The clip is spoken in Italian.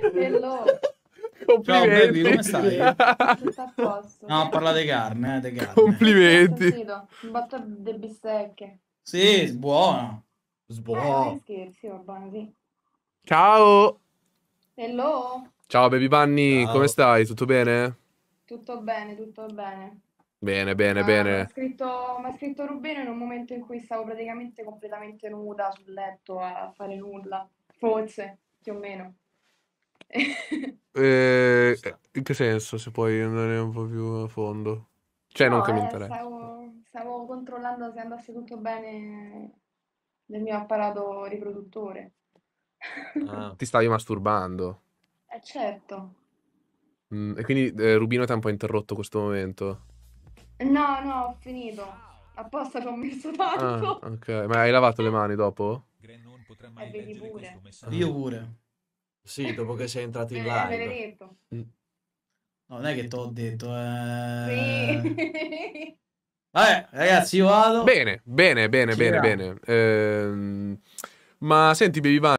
Hello. Ciao baby, come stai? Tutto a posto. No, parla di carne, eh, di carne. Complimenti. Un botto di bistecche. Sì, buona. Sbuono. Eh, scherzi, va bene, sì. Ciao. Hello. Ciao baby Bunny, Ciao. come stai? Tutto bene? Tutto bene, tutto bene. Bene, bene, ah, bene. Mi ha scritto, scritto, Rubino in un momento in cui stavo praticamente completamente nuda sul letto a fare nulla, forse, più o meno. Eh, eh, in che senso, se puoi andare un po' più a fondo? Cioè, no, non che mi eh, interessa. Stavo, stavo controllando se andasse tutto bene nel mio apparato riproduttore. Ah. Ti stavi masturbando? Eh, certo. Mm, e quindi eh, Rubino ti ha un po' interrotto questo momento? No, no, ho finito. Apposta ci ho messo ah, tanto. Ah, ok, ma hai lavato le mani dopo? Eh, pure. Io pure. Sì, dopo che sei entrato in eh, live. detto. Mm. non è che ti ho detto. Eh... Sì. Vabbè, ragazzi, io vado. Bene, bene, bene, Chi bene, era? bene. Ehm, ma senti, Baby